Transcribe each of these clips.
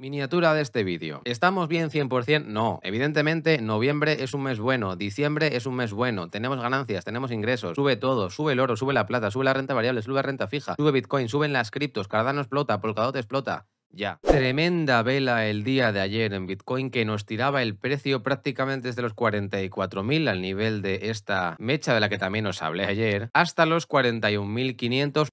Miniatura de este vídeo. ¿Estamos bien 100%? No. Evidentemente, noviembre es un mes bueno, diciembre es un mes bueno, tenemos ganancias, tenemos ingresos, sube todo, sube el oro, sube la plata, sube la renta variable, sube la renta fija, sube Bitcoin, suben las criptos, Cardano explota, Polkadot explota. Ya. Tremenda vela el día de ayer en Bitcoin que nos tiraba el precio prácticamente desde los 44.000 al nivel de esta mecha de la que también os hablé ayer hasta los 41.500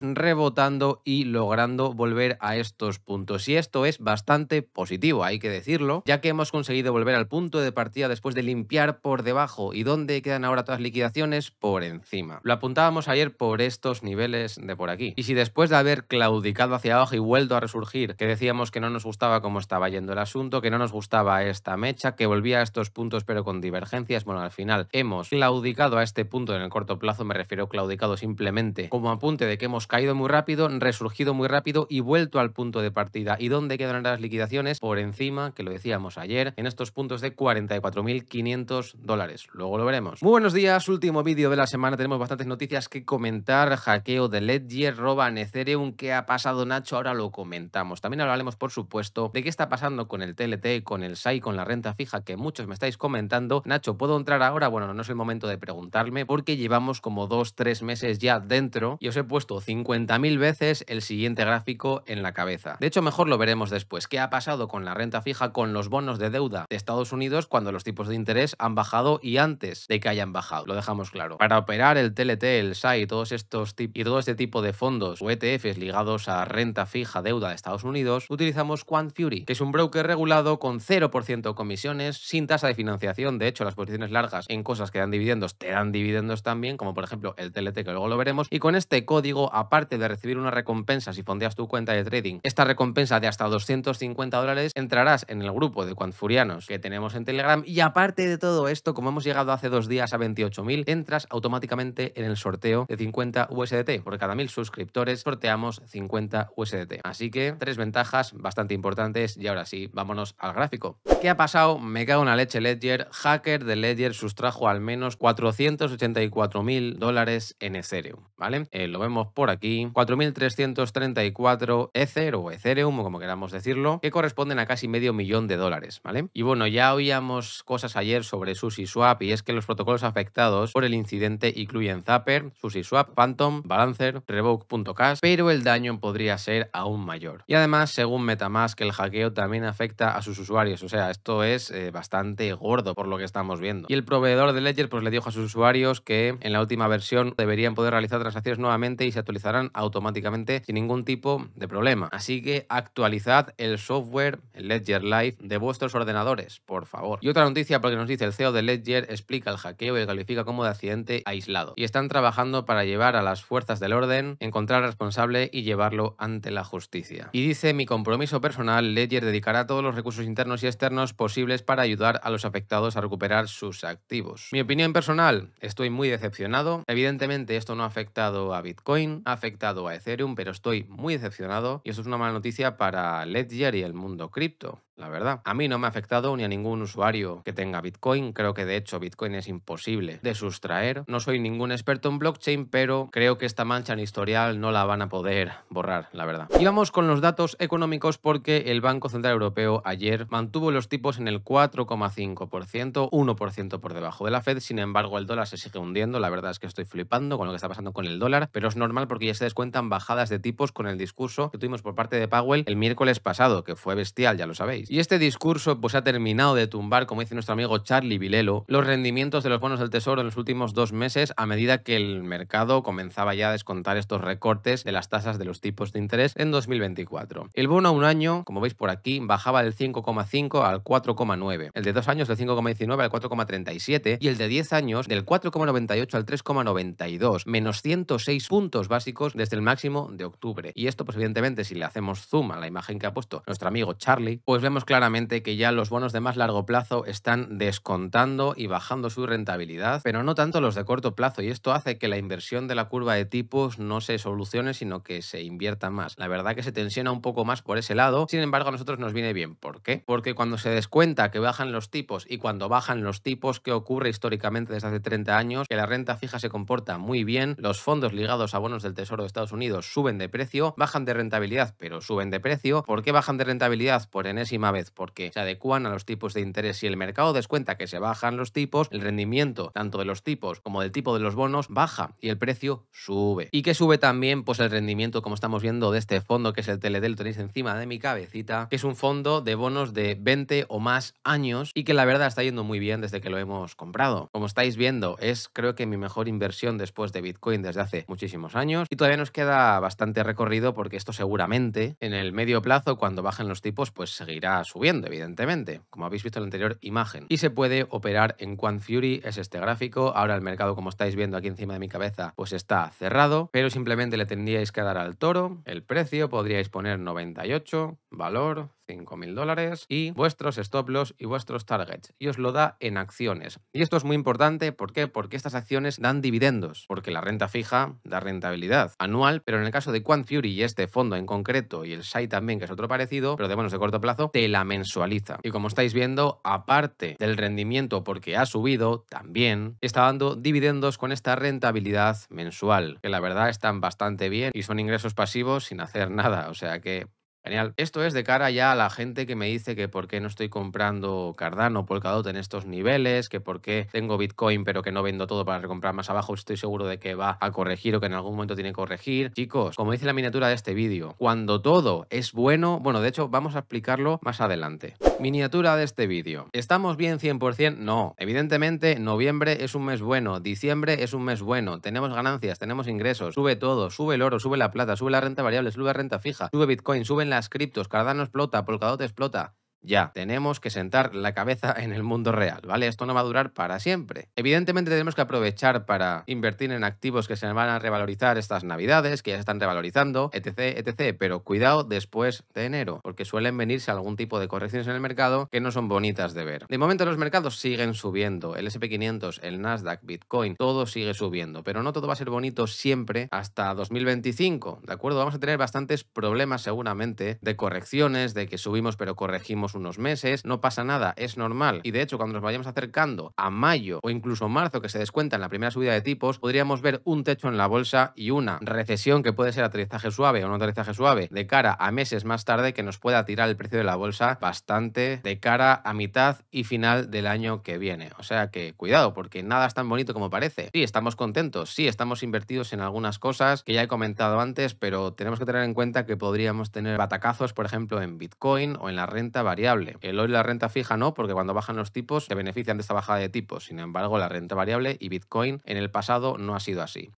rebotando y logrando volver a estos puntos. Y esto es bastante positivo, hay que decirlo, ya que hemos conseguido volver al punto de partida después de limpiar por debajo y donde quedan ahora todas las liquidaciones por encima. Lo apuntábamos ayer por estos niveles de por aquí. Y si después de haber claudicado hacia abajo y vuelto a resurgir, que decíamos que no nos gustaba cómo estaba yendo el asunto, que no nos gustaba esta mecha, que volvía a estos puntos pero con divergencias, bueno, al final hemos claudicado a este punto en el corto plazo, me refiero claudicado simplemente como apunte de que hemos caído muy rápido, resurgido muy rápido y vuelto al punto de partida. ¿Y dónde quedan las liquidaciones? Por encima, que lo decíamos ayer, en estos puntos de 44.500 dólares. Luego lo veremos. Muy buenos días, último vídeo de la semana. Tenemos bastantes noticias que comentar. Hackeo de Ledger, roban Ethereum. ¿Qué ha pasado, Nacho? Ahora lo comentamos. También hablaremos, por supuesto, de qué está pasando con el TLT, con el SAI, con la renta fija, que muchos me estáis comentando. Nacho, ¿puedo entrar ahora? Bueno, no es el momento de preguntarme porque llevamos como dos, tres meses ya dentro y os he puesto 50.000 veces el siguiente gráfico en la cabeza. De hecho, mejor lo veremos después. ¿Qué ha pasado con la renta fija, con los bonos de deuda de Estados Unidos cuando los tipos de interés han bajado y antes de que hayan bajado? Lo dejamos claro. Para operar el TLT, el SAI y todos estos y todo este tipo de fondos o ETFs ligados a renta fija, deuda de Estados Unidos, utilizamos fury que es un broker regulado con 0% comisiones, sin tasa de financiación. De hecho, las posiciones largas en cosas que dan dividendos te dan dividendos también, como por ejemplo el TLT, que luego lo veremos. Y con este código aparte de recibir una recompensa si fondeas tu cuenta de trading, esta recompensa de hasta 250 dólares, entrarás en el grupo de Quantfurianos que tenemos en Telegram y aparte de todo esto, como hemos llegado hace dos días a 28.000, entras automáticamente en el sorteo de 50 USDT. porque cada 1.000 suscriptores sorteamos 50 USDT. Así que tres ventajas bastante importantes y ahora sí, vámonos al gráfico. ¿Qué ha pasado? Me cago en la leche Ledger. Hacker de Ledger sustrajo al menos 484.000 dólares en Ethereum, ¿vale? Eh, lo vemos por aquí aquí, 4.334 Ether o Ethereum, como queramos decirlo, que corresponden a casi medio millón de dólares, ¿vale? Y bueno, ya oíamos cosas ayer sobre SushiSwap y es que los protocolos afectados por el incidente incluyen Zapper, SushiSwap, Phantom, Balancer, Revoke.cash, pero el daño podría ser aún mayor. Y además, según MetaMask, el hackeo también afecta a sus usuarios, o sea, esto es eh, bastante gordo por lo que estamos viendo. Y el proveedor de Ledger pues le dijo a sus usuarios que en la última versión deberían poder realizar transacciones nuevamente y se actualizaron actualizarán automáticamente sin ningún tipo de problema. Así que actualizad el software, Ledger Live, de vuestros ordenadores, por favor. Y otra noticia, porque nos dice el CEO de Ledger, explica el hackeo y lo califica como de accidente aislado. Y están trabajando para llevar a las fuerzas del orden, encontrar al responsable y llevarlo ante la justicia. Y dice, mi compromiso personal, Ledger dedicará todos los recursos internos y externos posibles para ayudar a los afectados a recuperar sus activos. Mi opinión personal, estoy muy decepcionado. Evidentemente esto no ha afectado a Bitcoin, afectado a Ethereum, pero estoy muy decepcionado y eso es una mala noticia para Ledger y el mundo cripto la verdad. A mí no me ha afectado ni a ningún usuario que tenga Bitcoin. Creo que de hecho Bitcoin es imposible de sustraer. No soy ningún experto en blockchain, pero creo que esta mancha en historial no la van a poder borrar, la verdad. Y vamos con los datos económicos porque el Banco Central Europeo ayer mantuvo los tipos en el 4,5%, 1% por debajo de la Fed. Sin embargo, el dólar se sigue hundiendo. La verdad es que estoy flipando con lo que está pasando con el dólar, pero es normal porque ya se descuentan bajadas de tipos con el discurso que tuvimos por parte de Powell el miércoles pasado, que fue bestial, ya lo sabéis. Y este discurso pues, ha terminado de tumbar, como dice nuestro amigo Charlie Vilelo, los rendimientos de los bonos del Tesoro en los últimos dos meses a medida que el mercado comenzaba ya a descontar estos recortes de las tasas de los tipos de interés en 2024. El bono a un año, como veis por aquí, bajaba del 5,5 al 4,9, el de dos años del 5,19 al 4,37 y el de 10 años del 4,98 al 3,92, menos 106 puntos básicos desde el máximo de octubre. Y esto pues evidentemente si le hacemos zoom a la imagen que ha puesto nuestro amigo Charlie, pues vemos claramente que ya los bonos de más largo plazo están descontando y bajando su rentabilidad, pero no tanto los de corto plazo, y esto hace que la inversión de la curva de tipos no se solucione, sino que se invierta más. La verdad que se tensiona un poco más por ese lado, sin embargo a nosotros nos viene bien. ¿Por qué? Porque cuando se descuenta que bajan los tipos y cuando bajan los tipos, que ocurre históricamente desde hace 30 años? Que la renta fija se comporta muy bien, los fondos ligados a bonos del Tesoro de Estados Unidos suben de precio, bajan de rentabilidad, pero suben de precio. ¿Por qué bajan de rentabilidad? Por enésima vez porque se adecuan a los tipos de interés. y el mercado descuenta que se bajan los tipos, el rendimiento tanto de los tipos como del tipo de los bonos baja y el precio sube. Y que sube también pues el rendimiento como estamos viendo de este fondo que es el Teledel, lo tenéis encima de mi cabecita, que es un fondo de bonos de 20 o más años y que la verdad está yendo muy bien desde que lo hemos comprado. Como estáis viendo, es creo que mi mejor inversión después de Bitcoin desde hace muchísimos años y todavía nos queda bastante recorrido porque esto seguramente en el medio plazo cuando bajen los tipos pues seguirá subiendo, evidentemente, como habéis visto en la anterior imagen. Y se puede operar en Quant Fury, es este gráfico. Ahora el mercado, como estáis viendo aquí encima de mi cabeza, pues está cerrado, pero simplemente le tendríais que dar al toro el precio, podríais poner 98, valor, 5.000 dólares y vuestros stop loss y vuestros targets. Y os lo da en acciones. Y esto es muy importante, ¿por qué? Porque estas acciones dan dividendos, porque la renta fija da rentabilidad anual, pero en el caso de Quant Fury y este fondo en concreto y el SAI también, que es otro parecido, pero de menos de corto plazo, te la mensualiza. Y como estáis viendo, aparte del rendimiento porque ha subido, también está dando dividendos con esta rentabilidad mensual, que la verdad están bastante bien y son ingresos pasivos sin hacer nada, o sea que Genial. Esto es de cara ya a la gente que me dice que por qué no estoy comprando Cardano, o Polkadot en estos niveles, que por qué tengo Bitcoin pero que no vendo todo para recomprar más abajo, estoy seguro de que va a corregir o que en algún momento tiene que corregir. Chicos, como dice la miniatura de este vídeo, cuando todo es bueno, bueno, de hecho vamos a explicarlo más adelante. Miniatura de este vídeo. ¿Estamos bien 100%? No. Evidentemente, noviembre es un mes bueno, diciembre es un mes bueno, tenemos ganancias, tenemos ingresos, sube todo, sube el oro, sube la plata, sube la renta variable, sube la renta fija, sube Bitcoin, suben las criptos, Cardano explota, Polkadot explota ya. Tenemos que sentar la cabeza en el mundo real, ¿vale? Esto no va a durar para siempre. Evidentemente tenemos que aprovechar para invertir en activos que se van a revalorizar estas navidades, que ya se están revalorizando, etc, etc. Pero cuidado después de enero, porque suelen venirse algún tipo de correcciones en el mercado que no son bonitas de ver. De momento los mercados siguen subiendo, el SP500, el Nasdaq, Bitcoin, todo sigue subiendo, pero no todo va a ser bonito siempre hasta 2025, ¿de acuerdo? Vamos a tener bastantes problemas seguramente de correcciones, de que subimos pero corregimos unos meses, no pasa nada, es normal. Y de hecho, cuando nos vayamos acercando a mayo o incluso marzo, que se descuenta en la primera subida de tipos, podríamos ver un techo en la bolsa y una recesión que puede ser aterrizaje suave o no aterrizaje suave de cara a meses más tarde que nos pueda tirar el precio de la bolsa bastante de cara a mitad y final del año que viene. O sea que cuidado, porque nada es tan bonito como parece. Sí, estamos contentos, sí, estamos invertidos en algunas cosas que ya he comentado antes, pero tenemos que tener en cuenta que podríamos tener batacazos, por ejemplo, en Bitcoin o en la renta variable el hoy la renta fija no, porque cuando bajan los tipos se benefician de esta bajada de tipos. Sin embargo, la renta variable y Bitcoin en el pasado no ha sido así.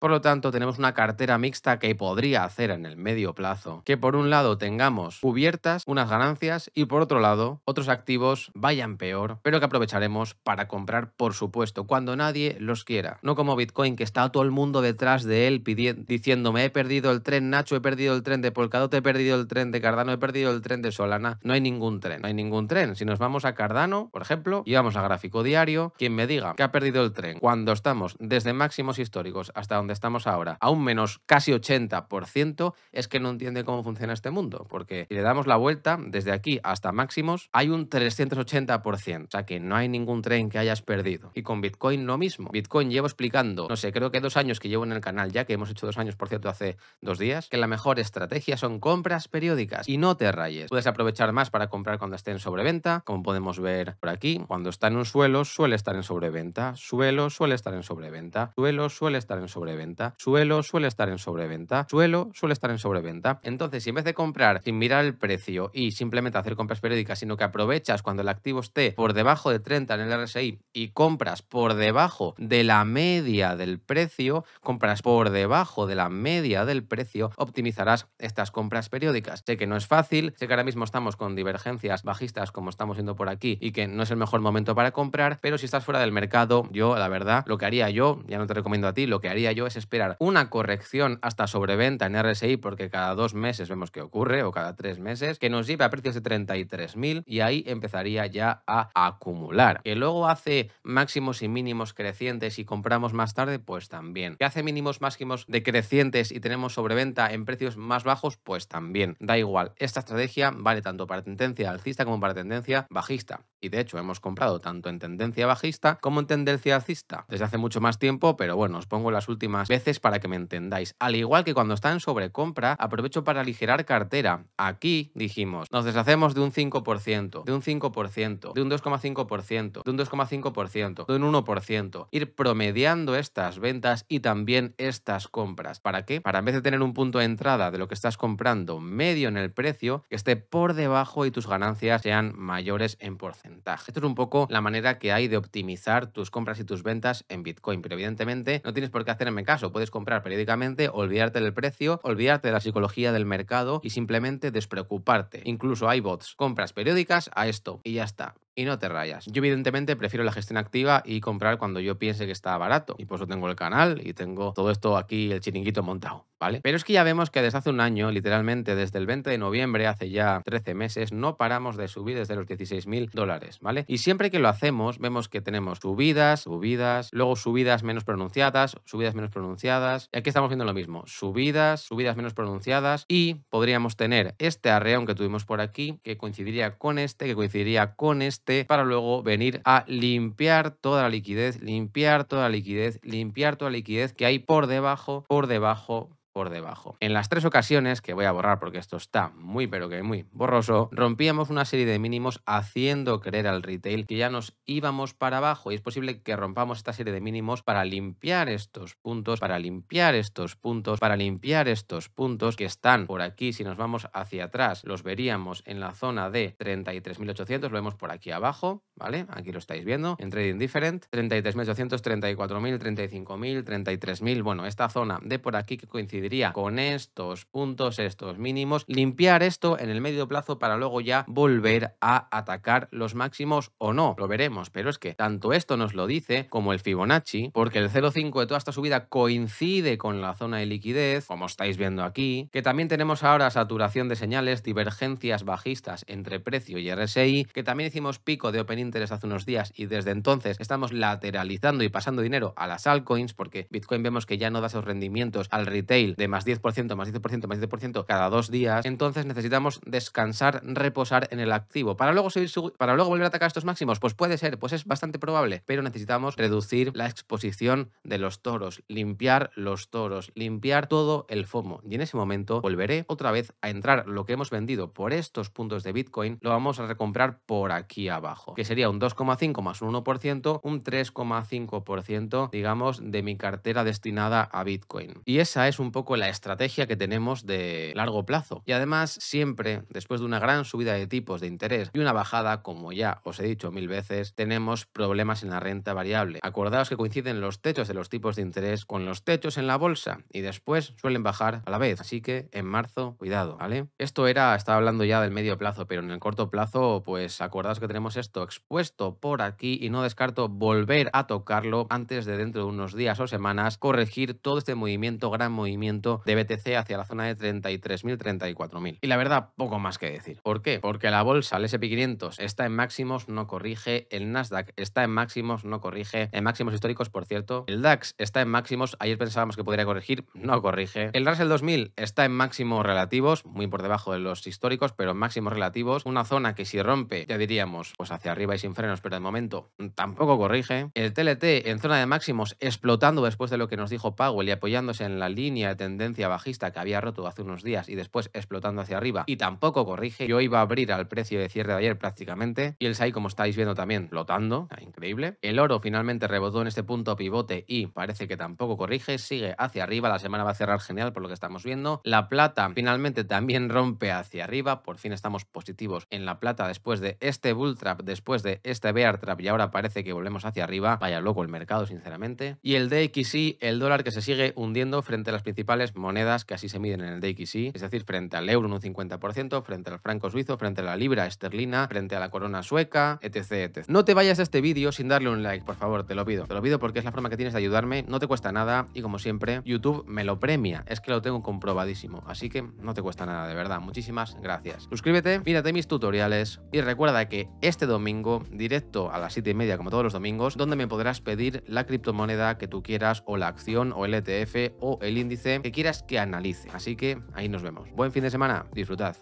Por lo tanto, tenemos una cartera mixta que podría hacer en el medio plazo que por un lado tengamos cubiertas unas ganancias y por otro lado otros activos vayan peor, pero que aprovecharemos para comprar, por supuesto, cuando nadie los quiera. No como Bitcoin, que está todo el mundo detrás de él pidiendo, diciéndome he perdido el tren Nacho, he perdido el tren de Polkadot, he perdido el tren de Cardano, he perdido el tren de Solana. No hay ningún tren, no hay ningún tren. Si nos vamos a Cardano, por ejemplo, y vamos a gráfico diario, quien me diga que ha perdido el tren cuando estamos desde máximos históricos hasta donde estamos ahora a un menos casi 80%, es que no entiende cómo funciona este mundo, porque si le damos la vuelta desde aquí hasta máximos, hay un 380%, o sea que no hay ningún tren que hayas perdido. Y con Bitcoin lo mismo. Bitcoin llevo explicando, no sé, creo que dos años que llevo en el canal ya, que hemos hecho dos años, por cierto, hace dos días, que la mejor estrategia son compras periódicas y no te rayes. Puedes aprovechar más para comprar cuando esté en sobreventa, como podemos ver por aquí. Cuando está en un suelo, suele estar en sobreventa. Suelo, suele estar en sobreventa. Suelo, suele estar en sobreventa Suelo suele estar en sobreventa. Suelo suele estar en sobreventa. Entonces, si en vez de comprar sin mirar el precio y simplemente hacer compras periódicas, sino que aprovechas cuando el activo esté por debajo de 30 en el RSI y compras por debajo de la media del precio, compras por debajo de la media del precio, optimizarás estas compras periódicas. Sé que no es fácil, sé que ahora mismo estamos con divergencias bajistas como estamos viendo por aquí y que no es el mejor momento para comprar, pero si estás fuera del mercado, yo la verdad, lo que haría yo, ya no te recomiendo a ti, lo que haría yo esperar una corrección hasta sobreventa en RSI, porque cada dos meses vemos que ocurre, o cada tres meses, que nos lleve a precios de 33.000 y ahí empezaría ya a acumular. Que luego hace máximos y mínimos crecientes y compramos más tarde, pues también. Que hace mínimos máximos decrecientes y tenemos sobreventa en precios más bajos, pues también. Da igual, esta estrategia vale tanto para tendencia alcista como para tendencia bajista. Y de hecho hemos comprado tanto en tendencia bajista como en tendencia alcista desde hace mucho más tiempo, pero bueno, os pongo las últimas veces para que me entendáis. Al igual que cuando está en sobrecompra, aprovecho para aligerar cartera. Aquí dijimos, nos deshacemos de un 5%, de un 5%, de un 2,5%, de un 2,5%, de un 1%. Ir promediando estas ventas y también estas compras. ¿Para qué? Para en vez de tener un punto de entrada de lo que estás comprando medio en el precio, que esté por debajo y tus ganancias sean mayores en porcentaje. Esto es un poco la manera que hay de optimizar tus compras y tus ventas en Bitcoin, pero evidentemente no tienes por qué hacer en caso puedes comprar periódicamente, olvidarte del precio, olvidarte de la psicología del mercado y simplemente despreocuparte. Incluso hay bots. Compras periódicas a esto y ya está y no te rayas. Yo evidentemente prefiero la gestión activa y comprar cuando yo piense que está barato. Y por eso tengo el canal y tengo todo esto aquí, el chiringuito montado. Pero es que ya vemos que desde hace un año, literalmente desde el 20 de noviembre, hace ya 13 meses, no paramos de subir desde los 16 mil dólares, ¿vale? Y siempre que lo hacemos, vemos que tenemos subidas, subidas, luego subidas menos pronunciadas, subidas menos pronunciadas. Y aquí estamos viendo lo mismo, subidas, subidas menos pronunciadas y podríamos tener este arreón que tuvimos por aquí, que coincidiría con este, que coincidiría con este, para luego venir a limpiar toda la liquidez, limpiar toda la liquidez, limpiar toda la liquidez que hay por debajo, por debajo, debajo. En las tres ocasiones, que voy a borrar porque esto está muy pero que muy borroso, rompíamos una serie de mínimos haciendo creer al retail que ya nos íbamos para abajo y es posible que rompamos esta serie de mínimos para limpiar estos puntos, para limpiar estos puntos, para limpiar estos puntos que están por aquí. Si nos vamos hacia atrás, los veríamos en la zona de 33.800, lo vemos por aquí abajo, ¿vale? Aquí lo estáis viendo, en Trading Different, 33.800, 34.000, 35.000, 33.000, bueno, esta zona de por aquí que coincidiría con estos puntos, estos mínimos, limpiar esto en el medio plazo para luego ya volver a atacar los máximos o no, lo veremos, pero es que tanto esto nos lo dice como el Fibonacci, porque el 0.5 de toda esta subida coincide con la zona de liquidez, como estáis viendo aquí, que también tenemos ahora saturación de señales, divergencias bajistas entre precio y RSI, que también hicimos pico de opening Interés hace unos días y desde entonces estamos lateralizando y pasando dinero a las altcoins porque Bitcoin vemos que ya no da esos rendimientos al retail de más 10%, más 10%, más 10% cada dos días, entonces necesitamos descansar, reposar en el activo. Para luego, seguir, para luego volver a atacar estos máximos, pues puede ser, pues es bastante probable, pero necesitamos reducir la exposición de los toros, limpiar los toros, limpiar todo el FOMO. Y en ese momento volveré otra vez a entrar lo que hemos vendido por estos puntos de Bitcoin, lo vamos a recomprar por aquí abajo, que sería un 2,5 más un 1%, un 3,5% digamos de mi cartera destinada a Bitcoin. Y esa es un poco la estrategia que tenemos de largo plazo. Y además siempre, después de una gran subida de tipos de interés y una bajada, como ya os he dicho mil veces, tenemos problemas en la renta variable. Acordaos que coinciden los techos de los tipos de interés con los techos en la bolsa y después suelen bajar a la vez. Así que en marzo, cuidado, ¿vale? Esto era, estaba hablando ya del medio plazo, pero en el corto plazo, pues acordaos que tenemos esto, puesto por aquí y no descarto volver a tocarlo antes de dentro de unos días o semanas corregir todo este movimiento, gran movimiento de BTC hacia la zona de 33.000, 34.000. Y la verdad, poco más que decir. ¿Por qué? Porque la bolsa, el SP500, está en máximos, no corrige. El Nasdaq está en máximos, no corrige. En máximos históricos, por cierto. El DAX está en máximos. Ayer pensábamos que podría corregir, no corrige. El Russell 2000 está en máximos relativos, muy por debajo de los históricos, pero en máximos relativos. Una zona que si rompe, ya diríamos, pues hacia arriba sin frenos, pero de momento tampoco corrige. El TLT en zona de máximos explotando después de lo que nos dijo Powell y apoyándose en la línea de tendencia bajista que había roto hace unos días y después explotando hacia arriba y tampoco corrige. Yo iba a abrir al precio de cierre de ayer prácticamente y el SAI como estáis viendo también flotando, eh, increíble. El oro finalmente rebotó en este punto pivote y parece que tampoco corrige, sigue hacia arriba, la semana va a cerrar genial por lo que estamos viendo. La plata finalmente también rompe hacia arriba, por fin estamos positivos en la plata después de este bull trap, después de este bear trap y ahora parece que volvemos hacia arriba. Vaya loco el mercado, sinceramente. Y el DXY, el dólar que se sigue hundiendo frente a las principales monedas que así se miden en el DXY, es decir, frente al euro en un 50%, frente al franco suizo, frente a la libra esterlina, frente a la corona sueca, etc. No te vayas a este vídeo sin darle un like, por favor, te lo pido. Te lo pido porque es la forma que tienes de ayudarme, no te cuesta nada y como siempre, YouTube me lo premia, es que lo tengo comprobadísimo, así que no te cuesta nada, de verdad. Muchísimas gracias. Suscríbete, mírate mis tutoriales y recuerda que este domingo directo a las 7 y media como todos los domingos, donde me podrás pedir la criptomoneda que tú quieras o la acción o el ETF o el índice que quieras que analice. Así que ahí nos vemos. Buen fin de semana, disfrutad.